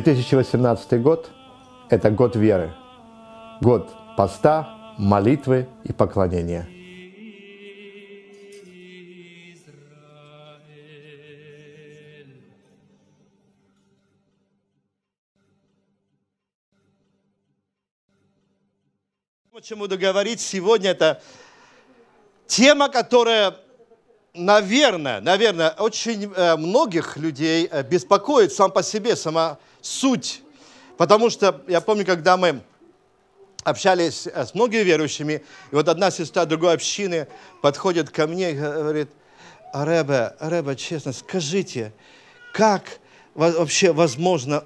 2018 год – это год веры, год поста, молитвы и поклонения. чему договорить сегодня, это тема, которая наверное, наверное, очень э, многих людей э, беспокоит сам по себе, сама суть. Потому что я помню, когда мы общались э, с многими верующими, и вот одна сестра другой общины подходит ко мне и говорит, Рэбе, Рэбе, честно, скажите, как вообще возможно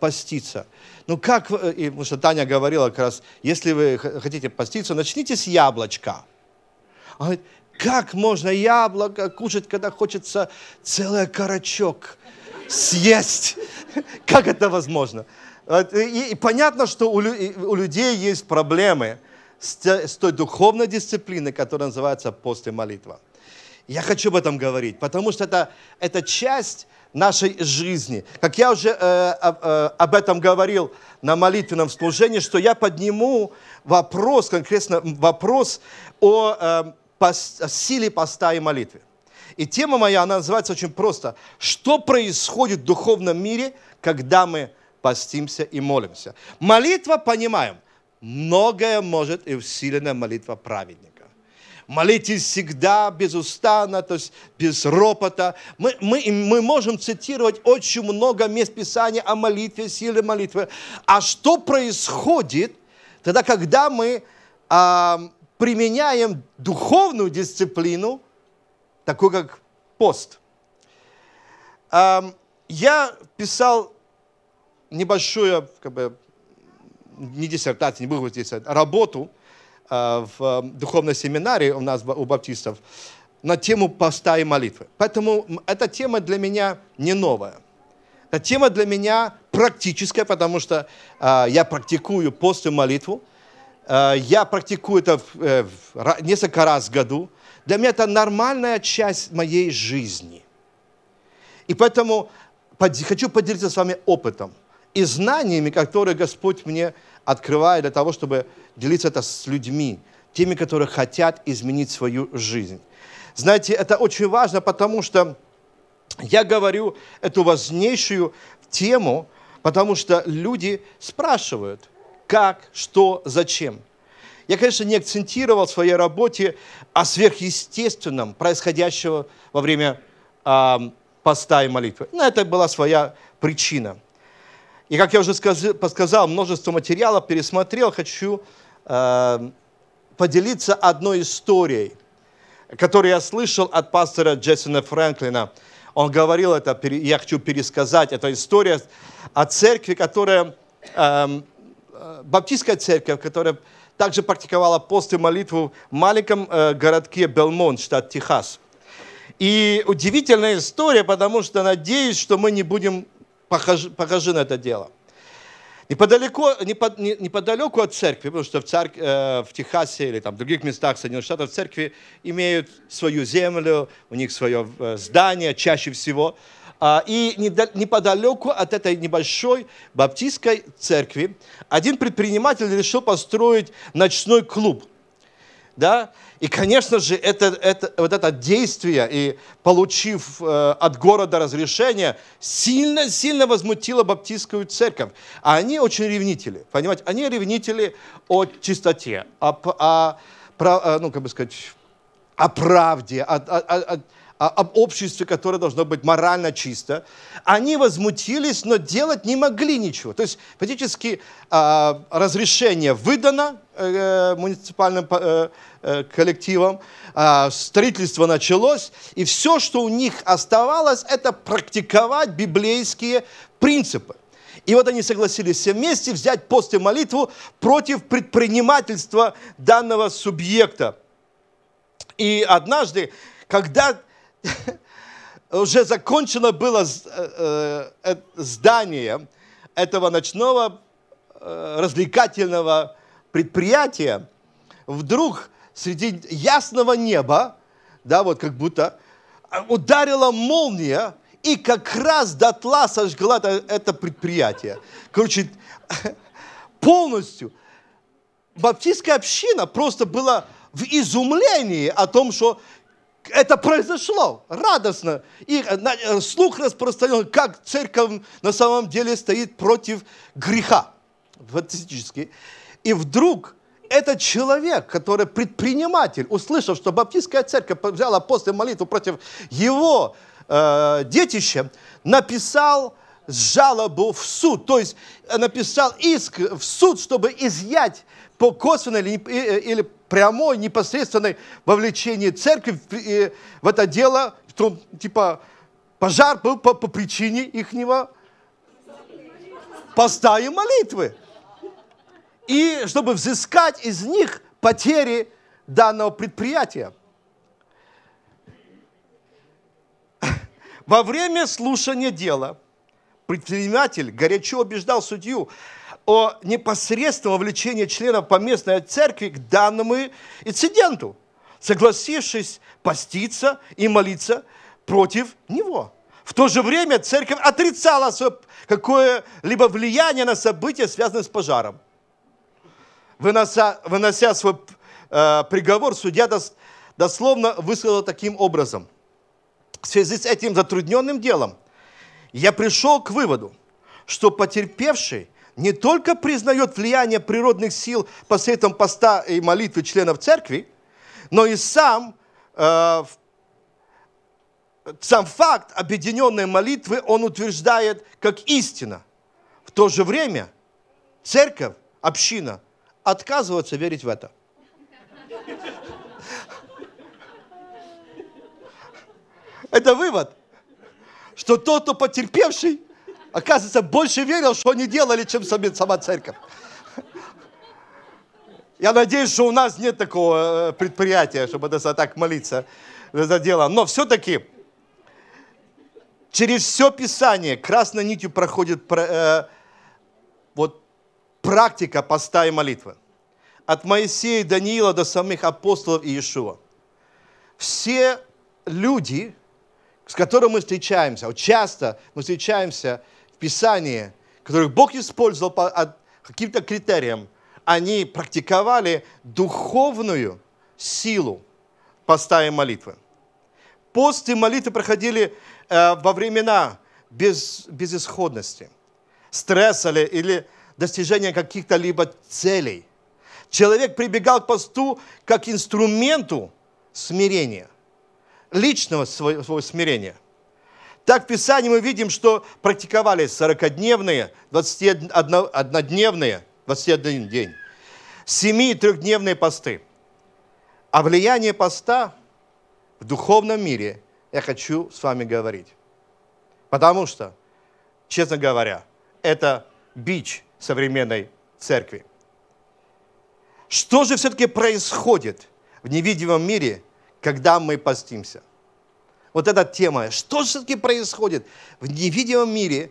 поститься? Ну как, и, потому что Таня говорила как раз, если вы хотите поститься, начните с яблочка. Она говорит, как можно яблоко кушать, когда хочется целый карачок съесть? Как это возможно? И, понятно, что у, людей есть проблемы с, той духовной дисциплиной, которая называется пост молитва. Я хочу об этом говорить, потому что это, это часть нашей жизни. Как я уже э, э, об этом говорил на молитвенном служении, что я подниму вопрос, конкретно вопрос о... Э, силе поста и молитвы. И тема моя, она называется очень просто. Что происходит в духовном мире, когда мы постимся и молимся? Молитва, понимаем, многое может и усиленная молитва праведника. Молитесь всегда, безустанно, то есть без ропота. Мы, мы, мы можем цитировать очень много мест Писания о молитве, силе молитвы. А что происходит тогда, когда мы применяем духовную дисциплину, такую как пост. Я писал небольшую, как бы, не диссертацию, не буду здесь диссертацию, работу а, в а, духовной семинаре у нас, у баптистов, на тему поста и молитвы. Поэтому эта тема для меня не новая. Эта тема для меня практическая, потому что а, я практикую пост и молитву. Э, я практикую это э, несколько раз в году. Для меня это нормальная часть моей жизни. И поэтому хочу поделиться с вами опытом и знаниями, которые Господь мне открывает для того, чтобы делиться это с людьми, теми, которые хотят изменить свою жизнь. Знаете, это очень важно, потому что я говорю эту важнейшую тему, потому что люди спрашивают – как, что, зачем. Я, конечно, не акцентировал в своей работе о сверхъестественном, происходящего во время э, поста и молитвы. Но это была своя причина. И, как я уже сказал, множество материала пересмотрел, хочу э, поделиться одной историей, которую я слышал от пастора Джессона Фрэнклина. Он говорил это, я хочу пересказать, это история о церкви, которая... Э, Э, баптистская церковь, которая также практиковала пост и молитву в маленьком э, городке Белмонт, штат Техас. И удивительная история, потому что надеюсь, что мы не будем похожи, похожи на это дело. Неподалеку, непод, неподалеку от церкви, потому что в, церк, э, в Техасе или там, в других местах Соединенных Штатов церкви имеют свою землю, у них свое здание чаще всего. А, и неподалеку от этой небольшой баптистской церкви один предприниматель решил построить ночной клуб. Да? И, конечно же, это, это, вот это действие, и получив э, от города разрешение, сильно-сильно возмутило баптистскую церковь. А они очень ревнители, понимаете? Они ревнители о чистоте, о, о, про, э, ну, как бы сказать, о правде, о, о, о, а, об обществе, которое должно быть морально чисто. Они возмутились, но делать не могли ничего. То есть фактически а, разрешение выдано э, э, муниципальным э, коллективам, а, строительство началось, и все, что у них оставалось, это практиковать библейские принципы. И вот они согласились все вместе взять пост и молитву против предпринимательства данного субъекта. И однажды, когда уже закончено было э, э, э, здание этого ночного развлекательного предприятия. Вдруг среди ясного неба, да, вот как будто, ударила молния, и как раз дотла сожгла это, предприятие. Короче, полностью. Баптистская община просто была в изумлении о том, что это произошло радостно. И э, э, слух распространен, как церковь на самом деле стоит против греха фактически. И вдруг этот человек, который предприниматель, услышав, что баптистская церковь взяла после молитвы против его э, детища, написал жалобу в суд, то есть э, написал иск в суд, чтобы изъять по косвенной или, э, э, или прямой, непосредственной вовлечении церкви э, в это дело, что типа пожар был по, по причине ихнего поста и молитвы. И чтобы взыскать из них потери данного предприятия. Во время слушания дела предприниматель горячо убеждал судью, о непосредственном вовлечении членов поместной церкви к данному инциденту, согласившись поститься и молиться против него. В то же время церковь отрицала какое-либо влияние на события, связанные с пожаром. Вынося, вынося свой э, приговор, судья дос, дословно высказал таким образом. В связи с этим затрудненным делом я пришел к выводу, что потерпевший – не только признает влияние природных сил посредством поста и молитвы членов церкви, но и сам, э, сам факт объединенной молитвы он утверждает как истина. В то же время церковь, община отказывается верить в это. Это вывод, что тот, кто потерпевший, оказывается, больше верил, что они делали, чем сама церковь. Я надеюсь, что у нас нет такого э, предприятия, чтобы это так молиться за дело. Но все-таки через все Писание красной нитью проходит э, вот практика поста и молитвы. От Моисея и Даниила до самих апостолов и Иешуа. Все люди, с которыми мы встречаемся, часто мы встречаемся – в Писании, которых Бог использовал по каким-то критериям, они практиковали духовную силу поста и молитвы. Пост и молитвы проходили э, во времена без, безысходности, стресса ли, или достижения каких-то либо целей. Человек прибегал к посту как инструменту смирения, личного своего смирения – так в Писании мы видим, что практиковались 40-дневные, 21-дневные, 21 день, 7 и 3-дневные посты. А влияние поста в духовном мире я хочу с вами говорить. Потому что, честно говоря, это бич современной церкви. Что же все-таки происходит в невидимом мире, когда мы постимся? вот эта тема. Что же таки происходит в невидимом мире,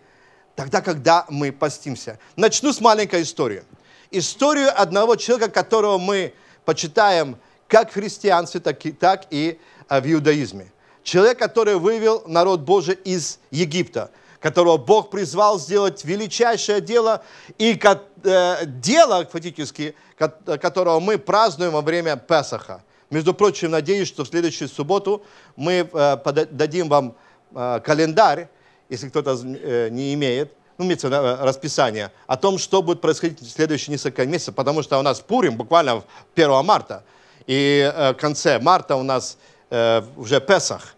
тогда, когда мы постимся? Начну с маленькой истории. Историю одного человека, которого мы почитаем как в христианстве, так и, так и э, в иудаизме. Человек, который вывел народ Божий из Египта, которого Бог призвал сделать величайшее дело, и э, дело фактически, которого мы празднуем во время Песаха – между прочим, надеюсь, что в следующую субботу мы э, дадим вам э, календарь, если кто-то э, не имеет, ну, имеется расписание, о том, что будет происходить в следующие несколько месяцев, потому что у нас Пурим буквально 1 марта, и в конце марта у нас уже Песах.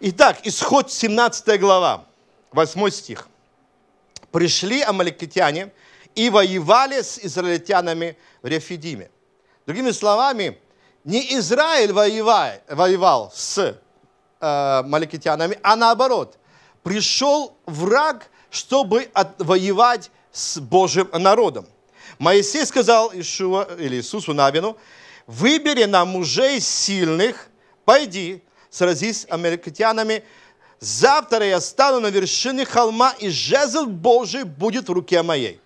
Итак, исход 17 глава, 8 стих. «Пришли амаликитяне и воевали с израильтянами в Рефидиме». Другими словами, не Израиль воевал, воевал с э, маликитянами, а наоборот. Пришел враг, чтобы воевать с Божьим народом. Моисей сказал Ишуа, или Иисусу Навину, выбери нам мужей сильных, пойди, сразись с амеликитянами, завтра я стану на вершине холма, и жезл Божий будет в руке моей.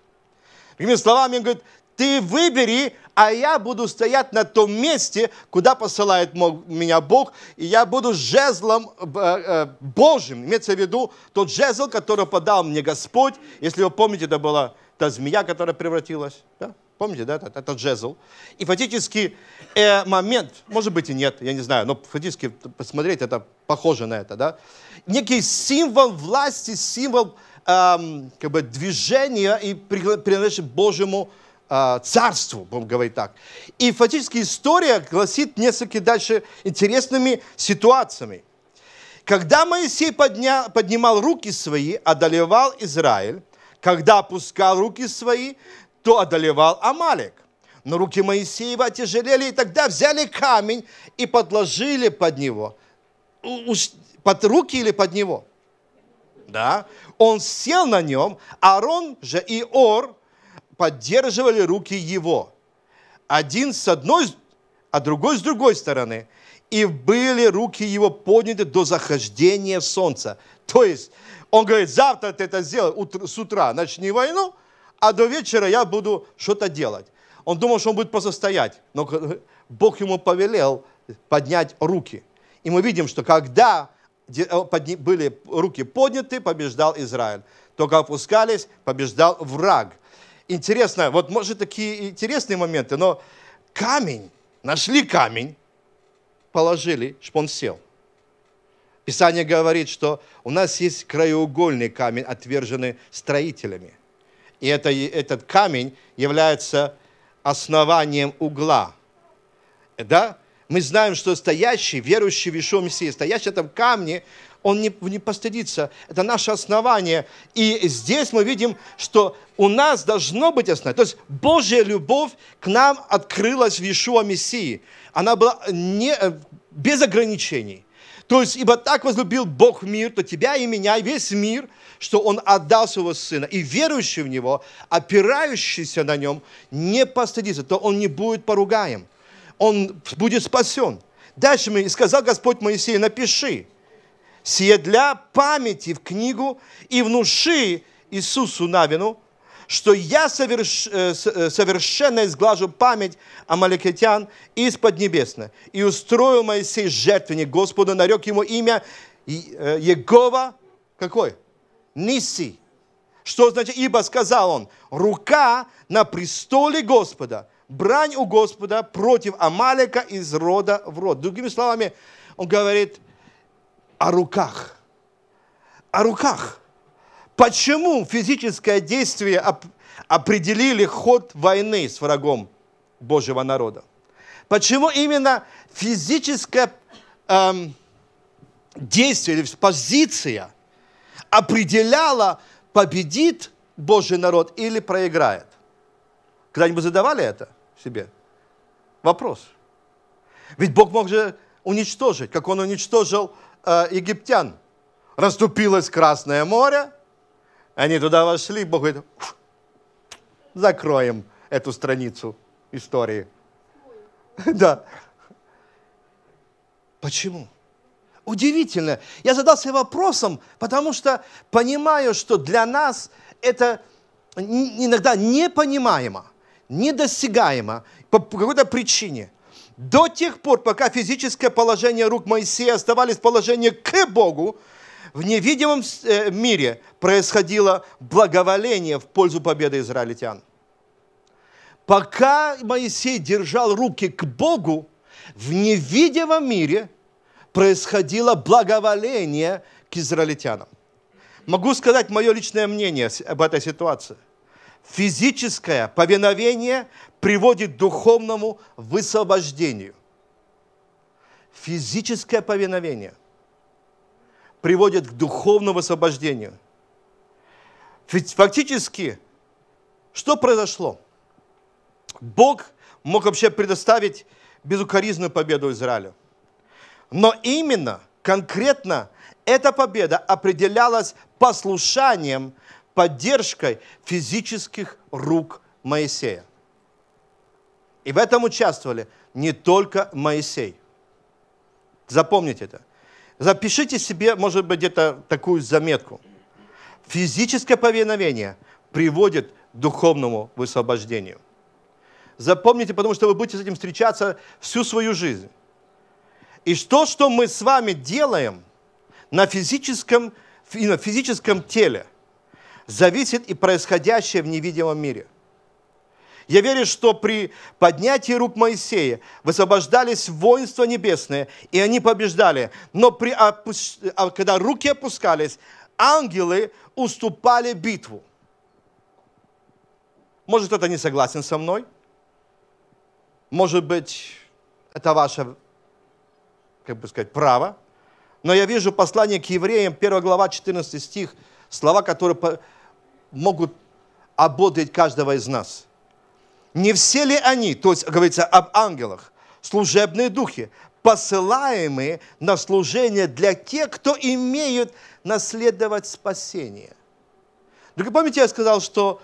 Другими словами, он говорит, ты выбери, а я буду стоять на том месте, куда посылает меня Бог, и я буду жезлом э, э, Божьим. Имеется в виду тот жезл, который подал мне Господь. Если вы помните, это была та змея, которая превратилась. Да? Помните, да, этот, этот жезл? И фактически э, момент, может быть и нет, я не знаю, но фактически посмотреть это похоже на это, да? Некий символ власти, символ эм, как бы движения и принадлежит Божьему а, царству, будем говорить так. И фактически история гласит несколько дальше интересными ситуациями. Когда Моисей подня, поднимал руки свои, одолевал Израиль, когда опускал руки свои, то одолевал Амалик. Но руки Моисеева тяжелели, и тогда взяли камень и подложили под него. под руки или под него? Да. Он сел на нем, Арон же и Ор – поддерживали руки его, один с одной, а другой с другой стороны. И были руки его подняты до захождения солнца. То есть, он говорит, завтра ты это сделай с утра, начни войну, а до вечера я буду что-то делать. Он думал, что он будет просто стоять, но Бог ему повелел поднять руки. И мы видим, что когда э, были руки подняты, побеждал Израиль. Только опускались, побеждал враг. Интересно, вот может такие интересные моменты, но камень, нашли камень, положили, чтобы он сел. Писание говорит, что у нас есть краеугольный камень, отверженный строителями. И это, этот камень является основанием угла. Да? Мы знаем, что стоящий, верующий в Ишуа Мессии, стоящий в этом камне, он не, не постыдится. Это наше основание. И здесь мы видим, что у нас должно быть основание. То есть Божья любовь к нам открылась в Иешуа Мессии. Она была не, э, без ограничений. То есть, ибо так возлюбил Бог мир, то тебя и меня, и весь мир, что Он отдал своего Сына. И верующий в Него, опирающийся на Нем, не постыдится, то он не будет поругаем. Он будет спасен. Дальше мы, и сказал Господь Моисею, напиши, сие для памяти в книгу и внуши Иисусу Навину, что я соверш, э, э, совершенно изглажу память амаликитян из Поднебесной. И устроил Моисей жертвенник Господу, нарек ему имя э, Егова, какой? Ниси. Что значит, ибо сказал он, рука на престоле Господа, брань у Господа против Амалика из рода в род. Другими словами, он говорит, о руках. О руках. Почему физическое действие оп- определили ход войны с врагом Божьего народа? Почему именно физическое эм, действие или позиция определяла, победит Божий народ или проиграет? Когда-нибудь задавали это себе? Вопрос. Ведь Бог мог же уничтожить, как Он уничтожил э, египтян. Раступилось Красное море, они туда вошли, Бог говорит, закроем эту страницу истории. Да. Почему? Удивительно. Я задался вопросом, потому что понимаю, что для нас это иногда непонимаемо, недосягаемо по какой-то причине – до тех пор, пока физическое положение рук Моисея оставались в положении к Богу, в невидимом э, мире происходило благоволение в пользу победы израильтян. Пока Моисей держал руки к Богу, в невидимом мире происходило благоволение к израильтянам. Могу сказать мое личное мнение об этой ситуации – Физическое повиновение приводит к духовному высвобождению. Физическое повиновение приводит к духовному освобождению. Фактически, что произошло? Бог мог вообще предоставить безукоризную победу Израилю. Но именно, конкретно, эта победа определялась послушанием поддержкой физических рук Моисея. И в этом участвовали не только Моисей. Запомните это. Запишите себе, может быть, где-то такую заметку. Физическое повиновение приводит к духовному высвобождению. Запомните, потому что вы будете с этим встречаться всю свою жизнь. И то, что мы с вами делаем на физическом, на физическом теле – зависит и происходящее в невидимом мире. Я верю, что при поднятии рук Моисея высвобождались воинства небесные, и они побеждали. Но при опуш... А, когда руки опускались, ангелы уступали битву. Может, кто-то не согласен со мной. Может быть, это ваше, как бы сказать, право. Но я вижу послание к евреям, 1 глава, 14 стих, слова, которые могут ободрить каждого из нас. Не все ли они, то есть говорится об ангелах, служебные духи, посылаемые на служение для тех, кто имеют наследовать спасение? Только помните, я сказал, что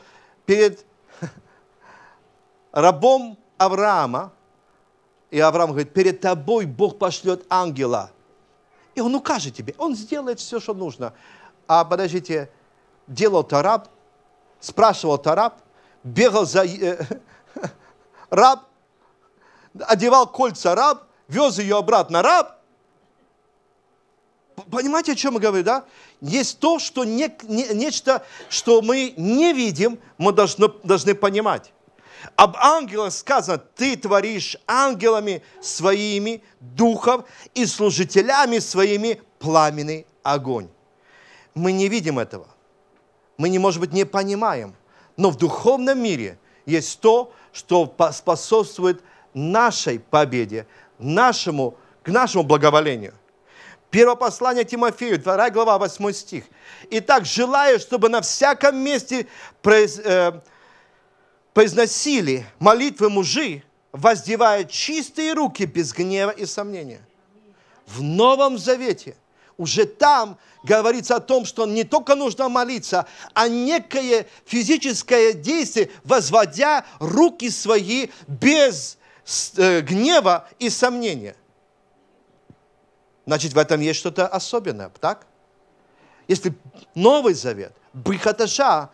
перед рабом Авраама, и Авраам говорит, перед тобой Бог пошлет ангела, и он укажет тебе, он сделает все, что нужно. А подождите, делал-то раб, спрашивал-то раб, бегал за э, раб, одевал кольца раб, вез ее обратно раб. Понимаете, о чем я говорю, да? Есть то, что не, не, нечто, что мы не видим, мы должны, должны понимать. Об ангелах сказано, ты творишь ангелами своими духов и служителями своими пламенный огонь. Мы не видим этого мы, не, может быть, не понимаем. Но в духовном мире есть то, что способствует нашей победе, нашему, к нашему благоволению. Первое послание Тимофею, 2 глава, 8 стих. «Итак, желаю, чтобы на всяком месте произ, э, произносили молитвы мужи, воздевая чистые руки без гнева и сомнения». В Новом Завете, уже там говорится о том, что не только нужно молиться, а некое физическое действие, возводя руки свои без э, гнева и сомнения. Значит, в этом есть что-то особенное, так? Если Новый Завет, Брихаташа,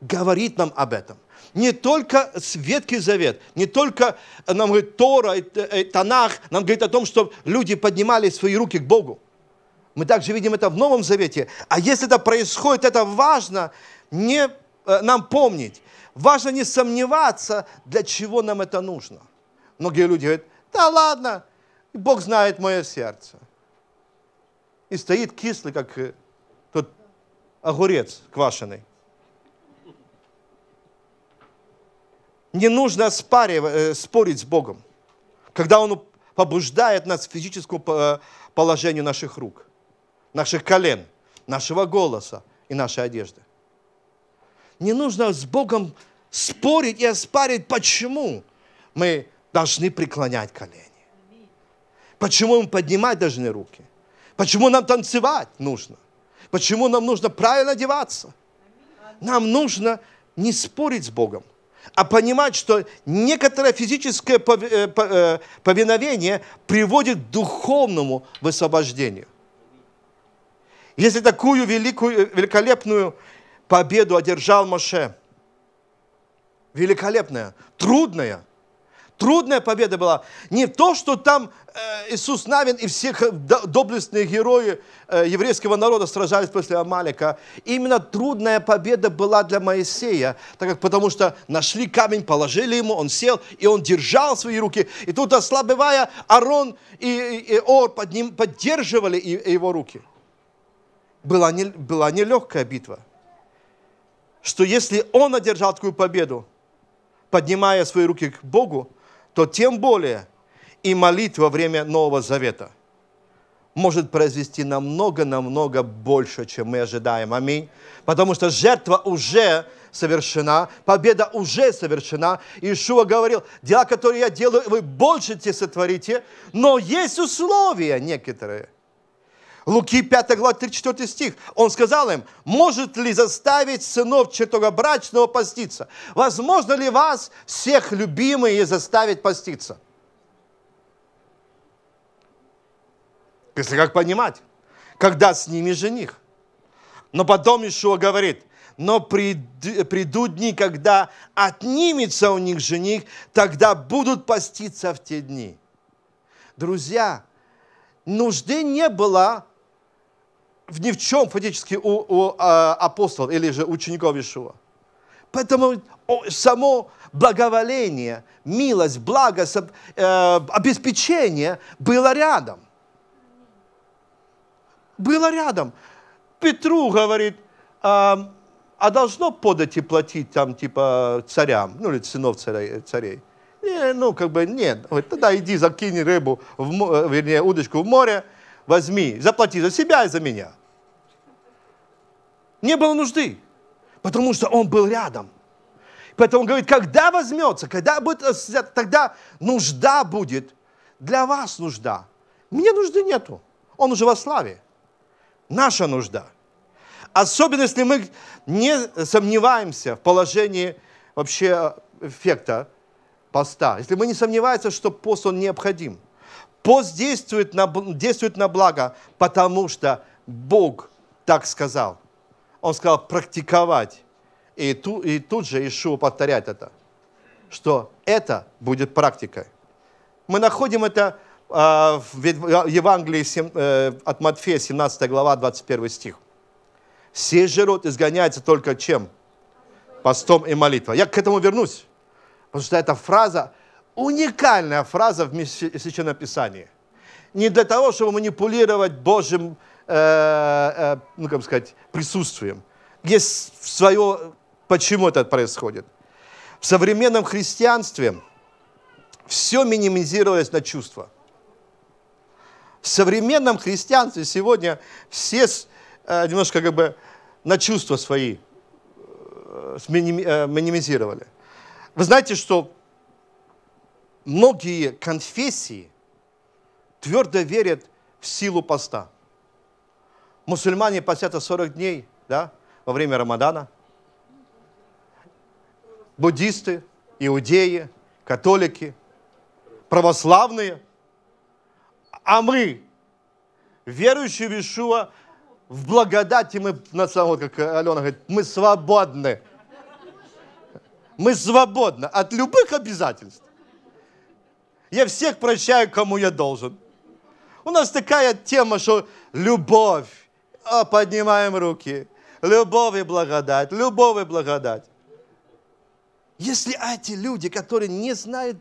говорит нам об этом. Не только Светкий Завет, не только нам говорит Тора, э, э, Танах, нам говорит о том, что люди поднимали свои руки к Богу. Мы также видим это в Новом Завете. А если это происходит, это важно не, э, нам помнить. Важно не сомневаться, для чего нам это нужно. Многие люди говорят, да ладно, Бог знает мое сердце. И стоит кислый, как э, тот огурец квашеный. Не нужно э, спорить с Богом, когда Он побуждает нас к физическому положению наших рук наших колен, нашего голоса и нашей одежды. Не нужно с Богом спорить и оспаривать, почему мы должны преклонять колени. Почему мы поднимать должны руки? Почему нам танцевать нужно? Почему нам нужно правильно одеваться? Нам нужно не спорить с Богом, а понимать, что некоторое физическое э, э, повиновение приводит к духовному высвобождению. Если такую великую, великолепную победу одержал Моше, великолепная, трудная, трудная победа была. Не то, что там э, Иисус Навин и все доблестные герои э, еврейского народа сражались после Амалика. Именно трудная победа была для Моисея, так как потому что нашли камень, положили ему, он сел, и он держал свои руки. И тут, ослабевая, Арон и, и, и Ор под ним поддерживали его руки была, не, была нелегкая битва. Что если он одержал такую победу, поднимая свои руки к Богу, то тем более и молитва во время Нового Завета может произвести намного-намного больше, чем мы ожидаем. Аминь. Потому что жертва уже совершена, победа уже совершена. Иешуа говорил, дела, которые я делаю, вы больше те сотворите, но есть условия некоторые – Луки 5 глава 34 стих. Он сказал им, может ли заставить сынов чертога брачного поститься? Возможно ли вас всех любимые заставить поститься? Если как понимать, когда с ними жених. Но потом Ишуа говорит, но придут дни, когда отнимется у них жених, тогда будут поститься в те дни. Друзья, нужды не было в ни в чем фактически у, у а, апостолов или же учеников Ишуа. Поэтому само благоволение, милость, благо, э, обеспечение было рядом. Было рядом. Петру говорит, а, а должно подать и платить там типа царям, ну или сынов царей. царей. Не, ну как бы нет. Говорит, тогда иди закинь рыбу, в, вернее удочку в море, возьми, заплати за себя и за меня. Не было нужды, потому что он был рядом. Поэтому он говорит, когда возьмется, когда будет, тогда нужда будет. Для вас нужда. Мне нужды нету. Он уже во славе. Наша нужда. Особенно, если мы не сомневаемся в положении вообще эффекта поста. Если мы не сомневаемся, что пост, он необходим – Пост действует на, действует на благо, потому что Бог так сказал. Он сказал практиковать. И, ту, и тут же Ишуа повторяет это, что это будет практикой. Мы находим это а, в Евангелии э, от Матфея, 17 глава, 21 стих. Сей же род изгоняется только чем? Постом и молитвой. Я к этому вернусь. Потому что эта фраза, уникальная фраза в Священном Писании. Не для того, чтобы манипулировать Божьим, э, э, ну, как сказать, присутствием. Есть свое, почему это происходит. В современном христианстве все минимизировалось на чувства. В современном христианстве сегодня все э, немножко как бы на чувства свои э, э, минимизировали. Вы знаете, что многие конфессии твердо верят в силу поста. Мусульмане постятся 40 дней да, во время Рамадана. Буддисты, иудеи, католики, православные. А мы, верующие в Ишуа, в благодати мы, вот как Алена говорит, мы свободны. Мы свободны от любых обязательств. Я всех прощаю, кому я должен. У нас такая тема, что любовь. О, а, поднимаем руки. Любовь и благодать, любовь и благодать. Если эти люди, которые не знают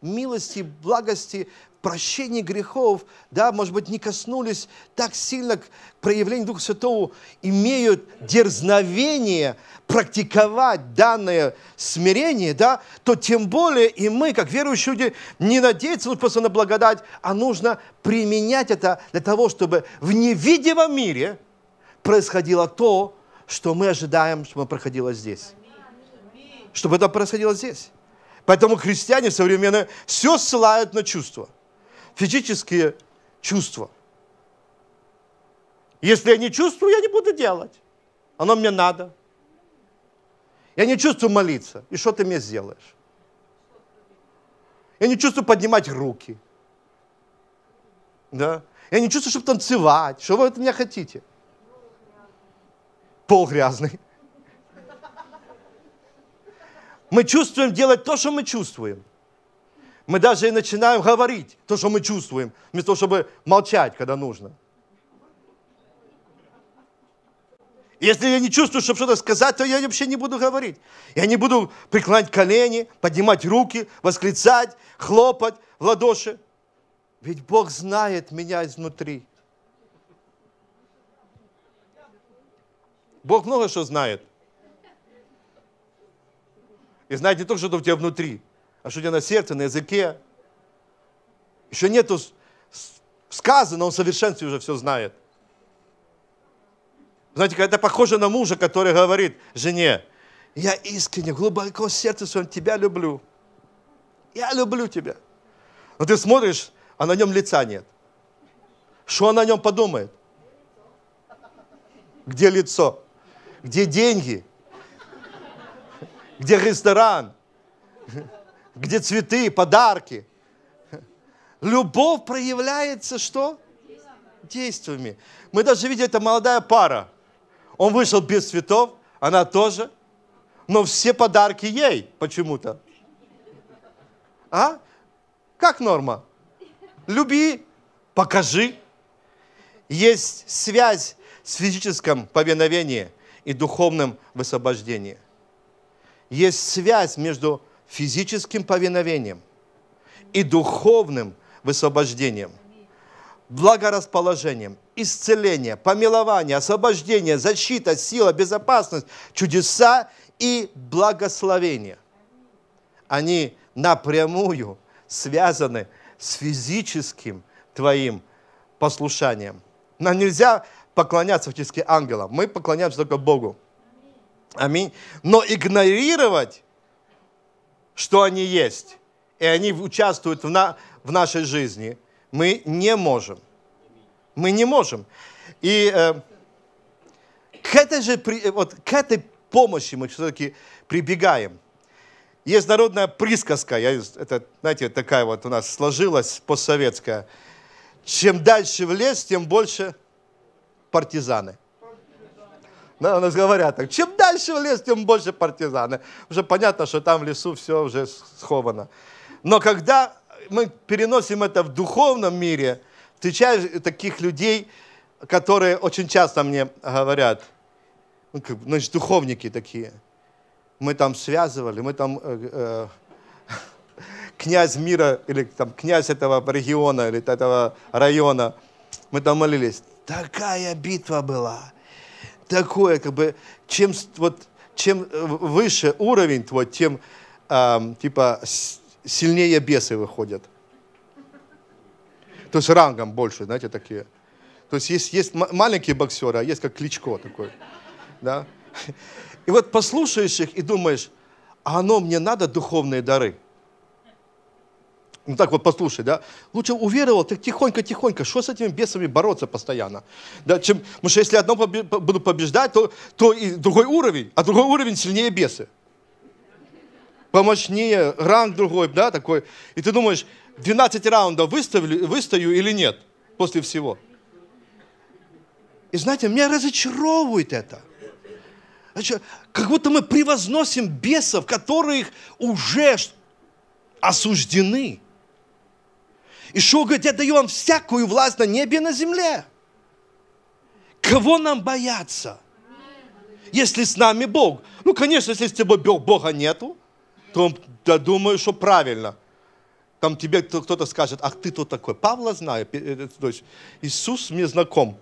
милости, благости прощении грехов, да, может быть, не коснулись так сильно к проявлению Духа Святого, имеют дерзновение практиковать данное смирение, да, то тем более и мы, как верующие люди, не надеяться просто на благодать, а нужно применять это для того, чтобы в невидимом мире происходило то, что мы ожидаем, чтобы проходило здесь. Чтобы это происходило здесь. Поэтому христиане современные все ссылают на чувства физические чувства. Если я не чувствую, я не буду делать. Оно мне надо. Я не чувствую молиться. И что ты мне сделаешь? Я не чувствую поднимать руки. Да? Я не чувствую, чтобы танцевать. Что вы от меня хотите? Пол грязный. Мы чувствуем делать то, что мы чувствуем – мы даже и начинаем говорить то, что мы чувствуем, вместо того, чтобы молчать, когда нужно. Если я не чувствую, чтобы что-то сказать, то я вообще не буду говорить. Я не буду преклонять колени, поднимать руки, восклицать, хлопать в ладоши. Ведь Бог знает меня изнутри. Бог много что знает. И знает не только, что у тебя внутри, а что у тебя на сердце, на языке. Еще нету сказано, он в совершенстве уже все знает. Знаете, это похоже на мужа, который говорит жене, я искренне, глубоко сердце своем тебя люблю. Я люблю тебя. Но ты смотришь, а на нем лица нет. Что она о нем подумает? Где лицо? Где деньги? Где ресторан? где цветы, подарки. Любовь проявляется что? Действиями. Мы даже видели, это молодая пара. Он вышел без цветов, она тоже, но все подарки ей почему-то. А? Как норма? Люби, покажи. Есть связь с физическим повиновении и духовным высвобождением. Есть связь между физическим повиновением и духовным высвобождением, благорасположением, исцеление, помилование, освобождение, защита, сила, безопасность, чудеса и благословение. Они напрямую связаны с физическим твоим послушанием. Нам нельзя поклоняться фактически ангелам. Мы поклоняемся только Богу. Аминь. Но игнорировать что они есть, и они участвуют в, на, в нашей жизни, мы не можем. Мы не можем. И э, к этой же э, вот к этой помощи мы все-таки прибегаем. Есть народная присказка, я, это, знаете, такая вот у нас сложилась постсоветская. Чем дальше в лес, тем больше партизаны – у нас говорят так, чем дальше в лес, тем больше партизаны. Уже понятно, что там в лесу все уже сховано. Но когда мы переносим это в духовном мире, встречаешь таких людей, которые очень часто мне говорят, ну, как, ну, значит, духовники такие. Мы там связывали, мы там э, э, князь мира или там князь этого региона или этого района, мы там молились. Такая битва была такое, как бы, чем, вот, чем э, выше уровень твой, тем, э, типа, сильнее бесы выходят. То есть рангом больше, знаете, такие. То есть есть, есть маленькие боксеры, а есть как Кличко такой. Да? И вот послушаешь их и думаешь, а оно мне надо духовные дары – ну так вот послушай, да. Лучше уверовал, ты тихонько-тихонько, что с этими бесами бороться постоянно? Да, чем, потому что если одно побе, буду побеждать, то, то и другой уровень, а другой уровень сильнее бесы. Помощнее, ранг другой, да, такой. И ты думаешь, 12 раундов выставлю, выстою или нет после всего? И знаете, меня разочаровывает это. Как будто мы превозносим бесов, которых уже осуждены. Ишуа говорит, я даю вам всякую власть на небе и на земле. Кого нам бояться? Если с нами Бог. Ну, конечно, если с тобой Бога нету, то я думаю, что правильно. Там тебе кто-то скажет, ах, ты тут такой. Павла знаю, э, э, то есть Иисус мне знаком.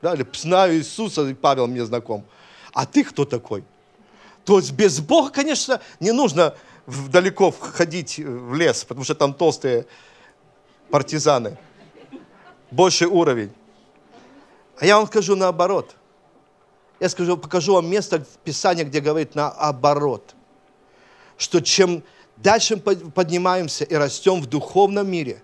Да, или знаю Иисуса, и Павел мне знаком. А ты кто такой? То есть без Бога, конечно, не нужно далеко ходить э, в лес, потому что там толстые партизаны. Больше уровень. А я вам скажу наоборот. Я скажу, покажу вам место в Писании, где говорит наоборот. Что чем дальше мы поднимаемся и растем в духовном мире,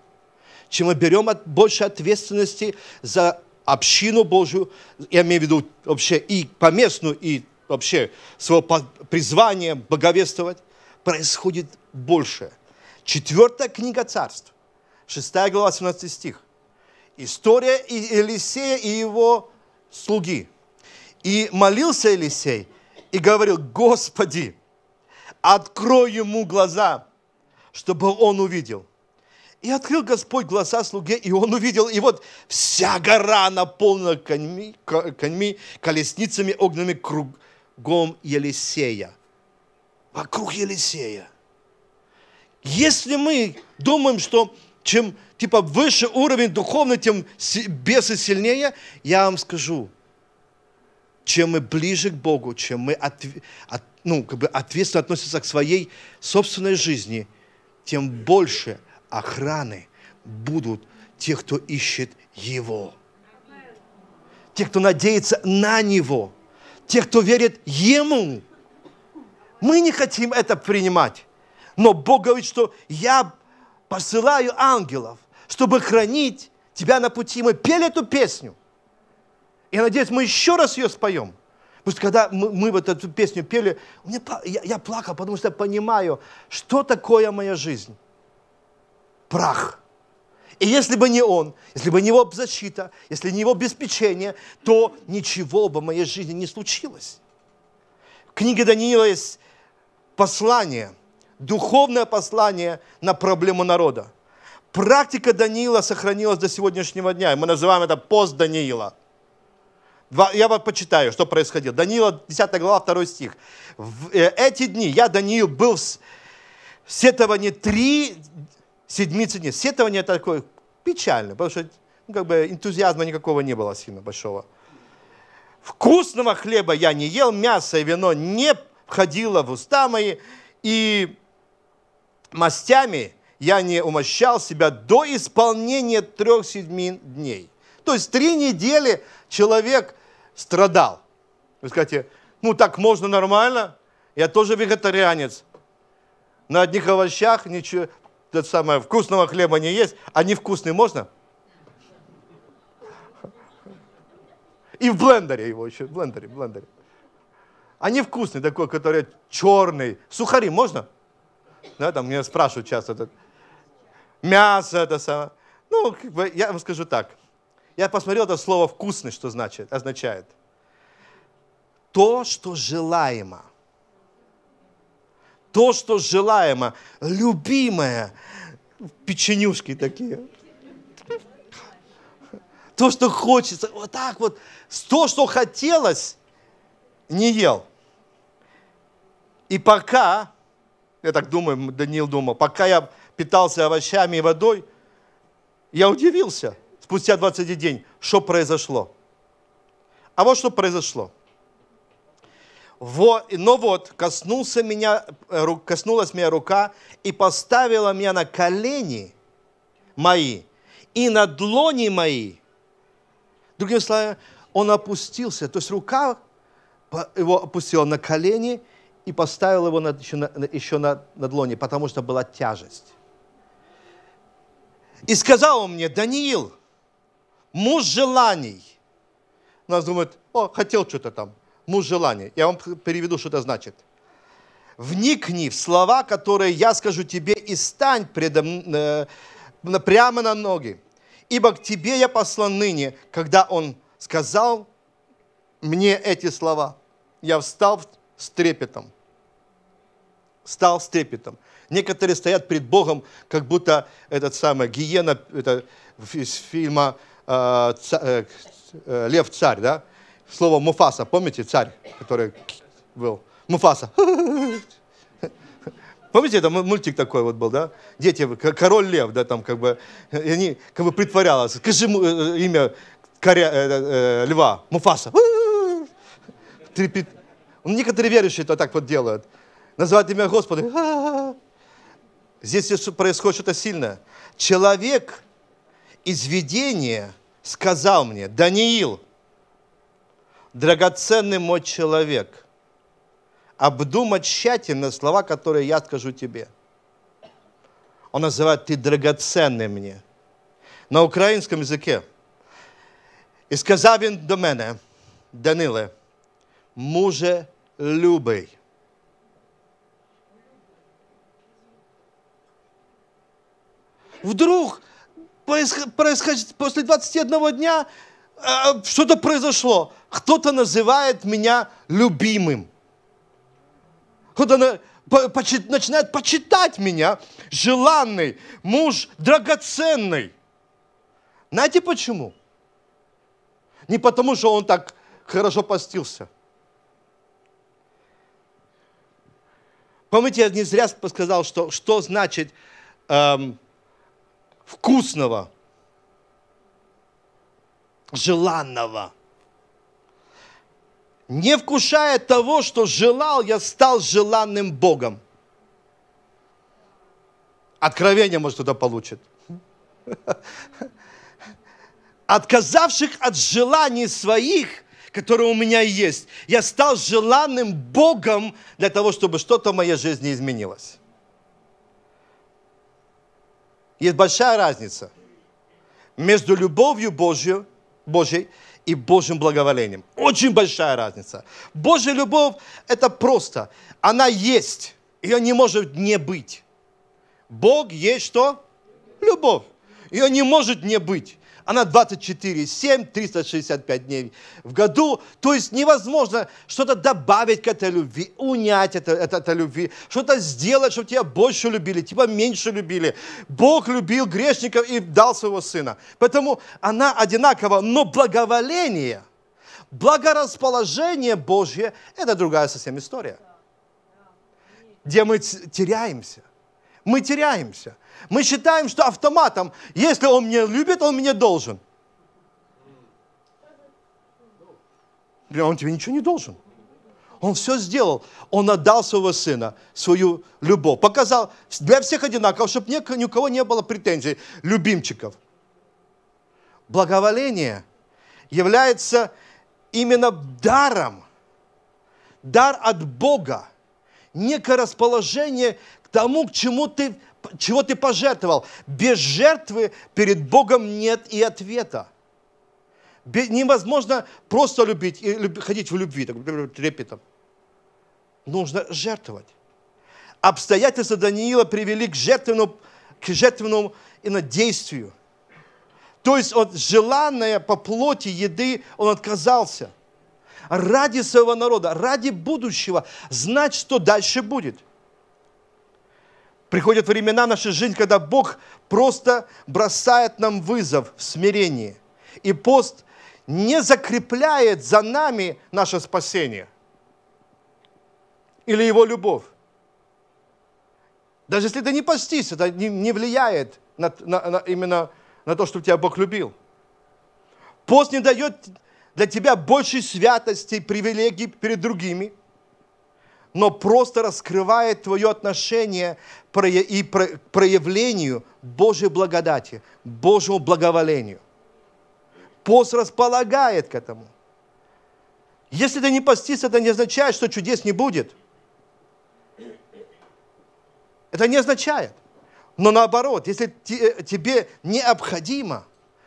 чем мы берем от, больше ответственности за общину Божию, я имею в виду вообще и поместную, и вообще свое призвание благовествовать, происходит больше. Четвертая книга царств – 6 глава, 17 стих. История Елисея и его слуги. И молился Елисей и говорил, Господи, открой ему глаза, чтобы он увидел. И открыл Господь глаза слуге, и он увидел, и вот вся гора наполнена коньми, коньми колесницами огненными кругом Елисея. Вокруг Елисея. Если мы думаем, что чем типа выше уровень духовный, тем бесы сильнее, я вам скажу, чем мы ближе к Богу, чем мы от, от, ну, как бы ответственно относимся к своей собственной жизни, тем больше охраны будут те, кто ищет Его. Те, кто надеется на Него. Те, кто верит Ему. Мы не хотим это принимать. Но Бог говорит, что я посылаю ангелов, чтобы хранить тебя на пути. Мы пели эту песню. Я надеюсь, мы еще раз ее споем. Потому что когда мы, мы вот эту песню пели, мне, я, я плакал, потому что я понимаю, что такое моя жизнь. Прах. И если бы не он, если бы не его защита, если не его обеспечение, то ничего бы в моей жизни не случилось. В книге Даниила есть послание – духовное послание на проблему народа. Практика Даниила сохранилась до сегодняшнего дня. мы называем это пост Даниила. я вот почитаю, что происходило. Даниила, 10 глава, 2 стих. В э, эти дни я, Даниил, был в сетовании три седмицы дней. Сетование такое печально, потому что ну, как бы энтузиазма никакого не было сильно большого. Вкусного хлеба я не ел, мясо и вино не входило в уста мои, и мастями я не умощал себя до исполнения трех седьми дней. То есть три недели человек страдал. Вы скажете, ну так можно нормально? Я тоже вегетарианец. На одних овощах ничего, это самое, вкусного хлеба не есть, а невкусный можно? И в блендере его еще, в блендере, в блендере. А невкусный такой, который черный. Сухари можно? Да, там меня спрашивают часто, это, мясо это самое. Ну, как бы, я вам скажу так. Я посмотрел это слово «вкусный», что значит, означает. То, что желаемо. То, что желаемо, любимое. Печенюшки такие. То, что хочется. Вот так вот. То, что хотелось, не ел. И пока я так думаю, Даниил думал, пока я питался овощами и водой, я удивился спустя 21 день, что произошло. А вот что произошло. Во, но вот коснулся меня, э, коснулась меня рука и поставила меня на колени мои и на длони мои. Другими словами, он опустился, то есть рука его опустила на колени – и поставил его над, еще, на, еще на, над длоне, потому что была тяжесть. И сказал он мне, Даниил, муж желаний. У ну, нас думают, о, хотел что-то там, муж желаний. Я вам переведу, что это значит. Вникни в слова, которые я скажу тебе, и стань предо, э, прямо на ноги. Ибо к тебе я послан ныне, когда он сказал мне эти слова. Я встал с трепетом. Стал с трепетом. Некоторые стоят перед Богом, как будто этот самый гиена это из фильма э, ца, э, э, «Лев царь», да? Слово «муфаса», помните, царь, который был? Муфаса. Помните, это мультик такой вот был, да? Дети, король лев, да, там как бы, и они как бы притворялись. Скажи э, имя коря, э, э, э льва, Муфаса. Трепет, ну, некоторые верующие это так вот делают. Называют имя Господа. Здесь происходит что-то сильное. Человек из видения сказал мне, Даниил, драгоценный мой человек, обдумать тщательно слова, которые я скажу тебе. Он называет, ты драгоценный мне. На украинском языке. И сказал він до мене, Даниле, Муже мужелюбый. Вдруг происходит, после 21 дня э, что-то произошло. Кто-то называет меня любимым. Кто-то начинает почитать меня, желанный, муж драгоценный. Знаете почему? Не потому, что он так хорошо постился – Помните, я не зря сказал, что, что значит эм, вкусного, желанного. Не вкушая того, что желал, я стал желанным Богом. Откровение, может, кто-то получит. Отказавших от желаний своих – которое у меня есть. Я стал желанным Богом для того, чтобы что-то в моей жизни изменилось. Есть большая разница между любовью Божью, Божьей и Божьим благоволением. Очень большая разница. Божья любовь – это просто. Она есть. Ее не может не быть. Бог есть что? Любовь. Ее не может не быть. Она 24, 7, 365 дней в году. То есть невозможно что-то добавить к этой любви, унять это, это, этой любви, что-то сделать, чтобы тебя больше любили, тебя меньше любили. Бог любил грешников и дал своего сына. Поэтому она одинакова, но благоволение, благорасположение Божье – это другая совсем история, где мы теряемся. Мы теряемся. Мы считаем, что автоматом, если он меня любит, он мне должен. Он тебе ничего не должен. Он все сделал. Он отдал своего сына, свою любовь. Показал для всех одинаково, чтобы ни у кого не было претензий, любимчиков. Благоволение является именно даром. Дар от Бога. Некое расположение тому, к чему ты, чего ты пожертвовал. Без жертвы перед Богом нет и ответа. Невозможно просто любить и ходить в любви, так, трепетом. Нужно жертвовать. Обстоятельства Даниила привели к жертвенному, к жертвенному инодействию. То есть от желанной по плоти еды он отказался. Ради своего народа, ради будущего, знать, что дальше будет – Приходят времена нашей жизни, когда Бог просто бросает нам вызов в смирении. И пост не закрепляет за нами наше спасение или его любовь. Даже если ты не постишь, это не, не влияет на, на, на, именно на то, что тебя Бог любил. Пост не дает для тебя большей святости привилегий перед другими – но просто раскрывает твое отношение и проявлению Божьей благодати, Божьему благоволению. Пост располагает к этому. Если ты не постишь, это не означает, что чудес не будет. Это не означает. Но наоборот, если э, тебе необходимо,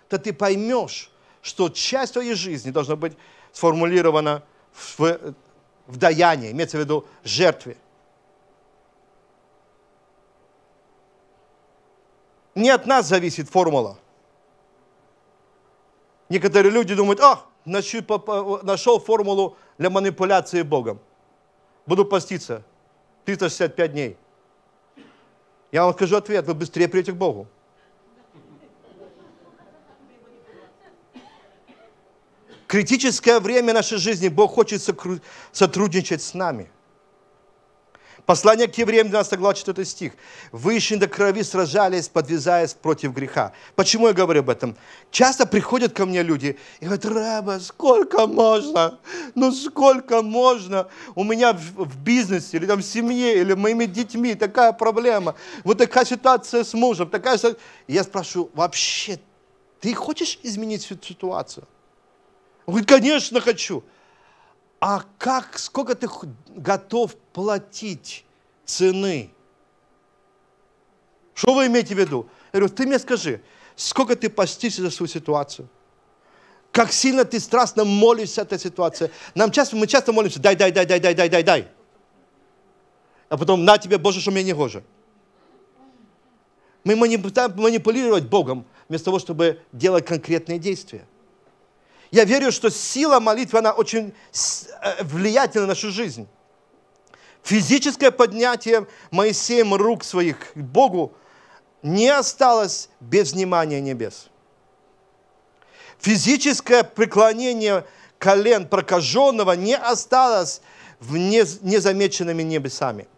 то ты поймешь, что часть твоей жизни должна быть сформулирована в в даянии, имеется в виду жертве. Не от нас зависит формула. Некоторые люди думают, а, нашел формулу для манипуляции Богом. Буду поститься 365 дней. Я вам скажу ответ, вы быстрее придете к Богу. критическое время нашей жизни Бог хочет сотрудничать с нами. Послание к евреям, 12 глава, 4 стих. «Вы еще до крови сражались, подвязаясь против греха». Почему я говорю об этом? Часто приходят ко мне люди и говорят, «Раба, сколько можно? Ну сколько можно? У меня в, в бизнесе, или там в семье, или моими детьми такая проблема, вот такая ситуация с мужем, такая...» и Я спрашиваю, «Вообще, ты хочешь изменить ситуацию?» Он говорит, конечно, хочу. А как, сколько ты готов платить цены? Что вы имеете в виду? Я говорю, ты мне скажи, сколько ты постишься за свою ситуацию? Как сильно ты страстно молишься от этой ситуации? Нам часто, мы часто молимся, дай, дай, дай, дай, дай, дай, дай, дай. А потом, на тебе, Боже, что мне не гоже. Мы манипулируем Богом, вместо того, чтобы делать конкретные действия. Я верю, что сила молитвы, она очень э, влиятельна на нашу жизнь. Физическое поднятие Моисеем рук своих к Богу не осталось без внимания небес. Физическое преклонение колен прокаженного не осталось в незамеченными небесами.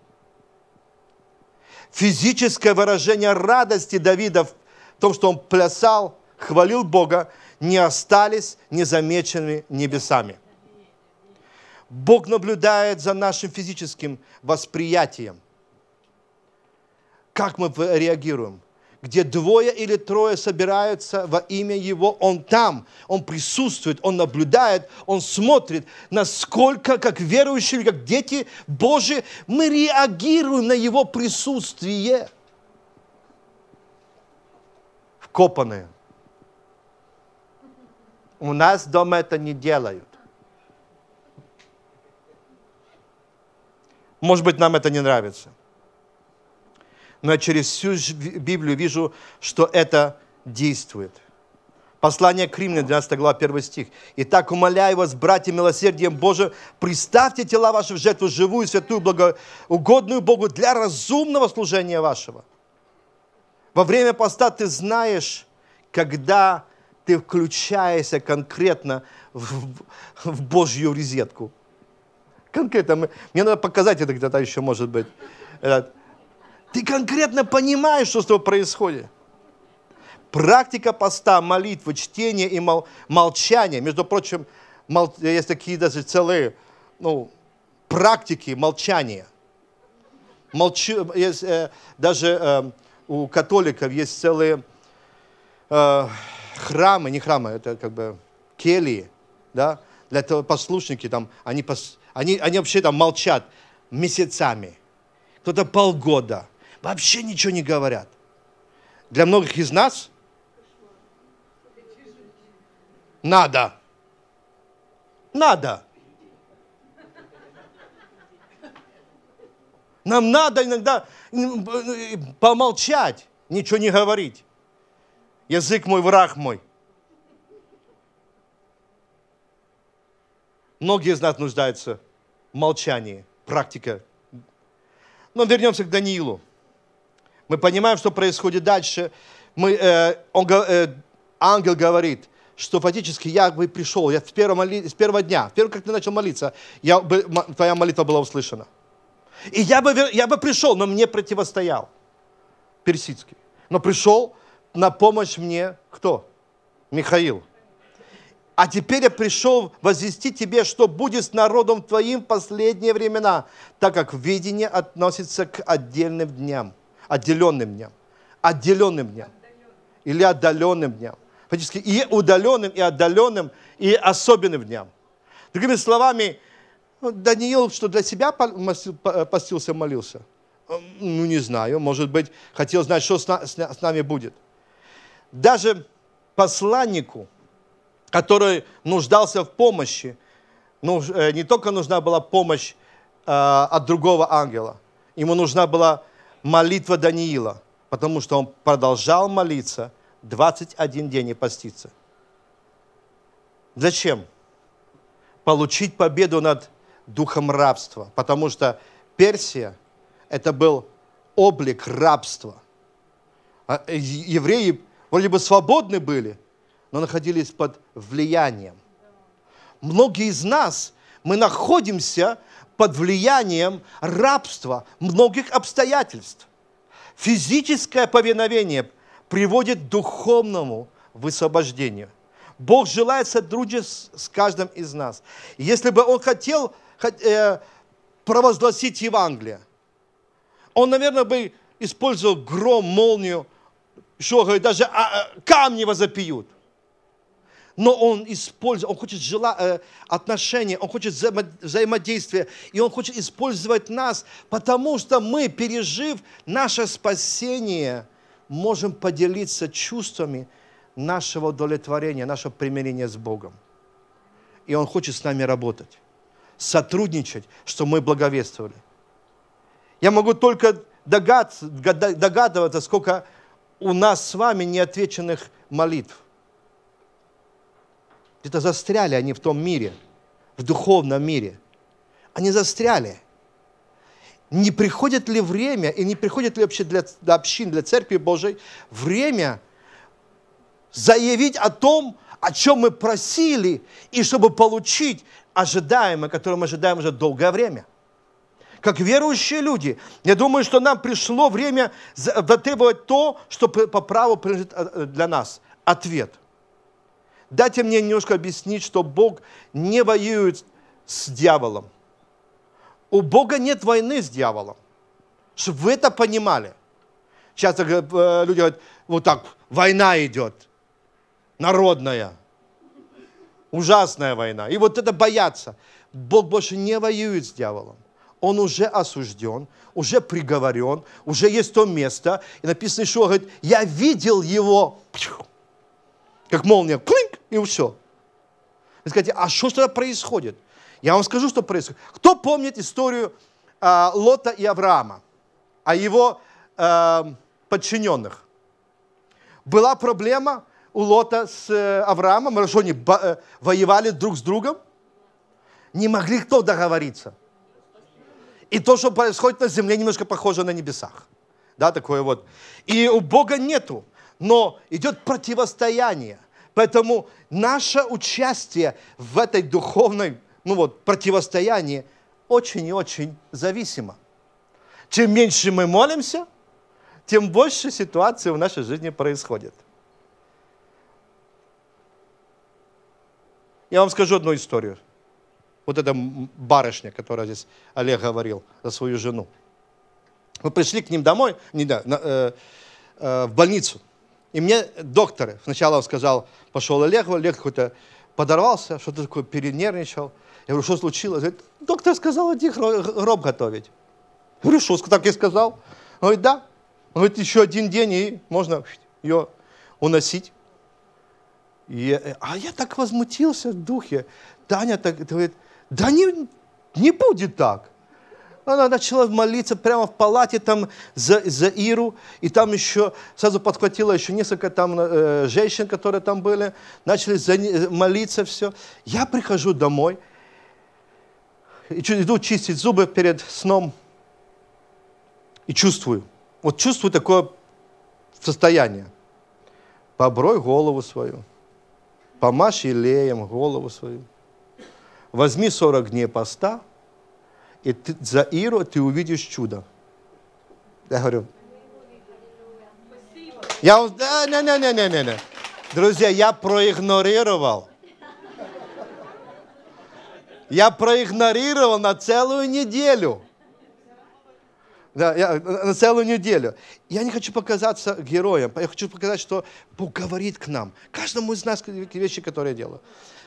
Физическое выражение радости Давида в том, что он плясал, хвалил Бога, не остались незамеченными небесами. Бог наблюдает за нашим физическим восприятием. Как мы реагируем? Где двое или трое собираются во имя Его, Он там, Он присутствует, Он наблюдает, Он смотрит, насколько, как верующие, как дети Божии, мы реагируем на Его присутствие. Вкопанное. У нас дома это не делают. Может быть, нам это не нравится. Но я через всю Библию вижу, что это действует. Послание к Римлянам, 12 глава, 1 стих. «Итак, умоляю вас, братья, милосердием Божиим, представьте тела ваши в жертву живую, святую, благоугодную Богу для разумного служения вашего». Во время поста ты знаешь, когда ты включаешься конкретно в, в Божью резетку. Конкретно. Мне надо показать это где-то еще, может быть. Э, ты конкретно понимаешь, что с тобой происходит. Практика поста, молитвы, чтение и мол, молчания. Между прочим, мол, есть такие даже целые ну, практики молчания. Молчи, есть, э, даже э, у католиков есть целые э, храмы, не храмы, это как бы келии, да, для того послушники там, они, пос, они, они вообще там молчат месяцами, кто-то полгода, вообще ничего не говорят. Для многих из нас надо, надо. Нам надо иногда помолчать, ничего не говорить. Язык мой, враг мой. Многие из нас нуждаются в молчании, практика. Но вернемся к Даниилу. Мы понимаем, что происходит дальше. Мы, э, он, э, ангел говорит, что фактически я бы пришел, я с первого, моли, с первого дня, с первого, как ты начал молиться, я, твоя молитва была услышана. И я бы, я бы пришел, но мне противостоял персидский. Но пришел, на помощь мне кто? Михаил. А теперь я пришел возвести тебе, что будет с народом твоим в последние времена, так как видение относится к отдельным дням, отделенным дням, отделенным дням или отдаленным дням. Фактически и удаленным, и отдаленным, и особенным дням. Другими словами, ну, Даниил, что для себя э, постился, молился? Ну, не знаю, может быть, хотел знать, что с нами будет даже посланнику, который нуждался в помощи, ну, не только нужна была помощь э, от другого ангела, ему нужна была молитва Даниила, потому что он продолжал молиться 21 день и поститься. Зачем? Получить победу над духом рабства, потому что Персия – это был облик рабства. А, э, евреи вроде бы свободны были, но находились под влиянием. Многие из нас, мы находимся под влиянием рабства многих обстоятельств. Физическое повиновение приводит к духовному высвобождению. Бог желает сотрудничать с каждым из нас. Если бы Он хотел э, провозгласить Евангелие, Он, наверное, бы использовал гром, молнию – что, говорит, даже а, а, камни возопьют. Но он использует, он хочет жела, э, отношения, он хочет взаимодействия, и он хочет использовать нас, потому что мы, пережив наше спасение, можем поделиться чувствами нашего удовлетворения, нашего примирения с Богом. И он хочет с нами работать, сотрудничать, что мы благовествовали. Я могу только догад, догадываться, сколько у нас с вами неотвеченных молитв. Где-то застряли они в том мире, в духовном мире. Они застряли. Не приходит ли время, и не приходит ли вообще для, для общин, для Церкви Божией время заявить о том, о чем мы просили, и чтобы получить ожидаемое, которое мы ожидаем уже долгое время – как верующие люди, я думаю, что нам пришло время требовать то, что по праву принадлежит э, э, для нас. Ответ. Дайте мне немножко объяснить, что Бог не воюет с дьяволом. У Бога нет войны с дьяволом. Чтобы вы это понимали. Часто э, люди говорят, вот так, война идет, народная, ужасная война. И вот это боятся. Бог больше не воюет с дьяволом он уже осужден, уже приговорен, уже есть то место. И написано еще, говорит, я видел его, как молния, клинк, и все. Вы скажете, а что тогда происходит? Я вам скажу, что происходит. Кто помнит историю э, Лота и Авраама, о а его э, подчиненных? Была проблема у Лота с э, Авраамом, что они э, воевали друг с другом, не могли кто договориться – и то, что происходит на земле, немножко похоже на небесах. Да, такое вот. И у Бога нету, но идет противостояние. Поэтому наше участие в этой духовной, ну вот, противостоянии очень и очень зависимо. Чем меньше мы молимся, тем больше ситуации в нашей жизни происходит. Я вам скажу одну историю вот эта барышня, которая здесь Олег говорил за свою жену. Мы пришли к ним домой, не, да, на, э, э, в больницу. И мне докторы, сначала сказал, пошел Олег, Олег какой-то подорвался, что-то такое перенервничал. Я говорю, что случилось? Говорит, доктор сказал, иди гроб готовить. Я говорю, что так и сказал? Он говорит, да. Он говорит, еще один день, и можно ее уносить. И, э, а я так возмутился в духе. Таня так говорит, да не, не будет так. Она начала молиться прямо в палате там за, за Иру, и там еще сразу подхватила еще несколько там э, женщин, которые там были, начали за, молиться все. Я прихожу домой, и иду чистить зубы перед сном, и чувствую, вот чувствую такое состояние. Поброй голову свою, помашь елеем голову свою возьми 40 дней поста, и ты, за Иру ты увидишь чудо. Я говорю, я да, не, не, не, не, не, не. Друзья, я проигнорировал. Я проигнорировал на целую неделю. Да, я, на целую неделю. Я не хочу показаться героем. Я хочу показать, что Бог говорит к нам. Каждому из нас вещи, которые я делаю.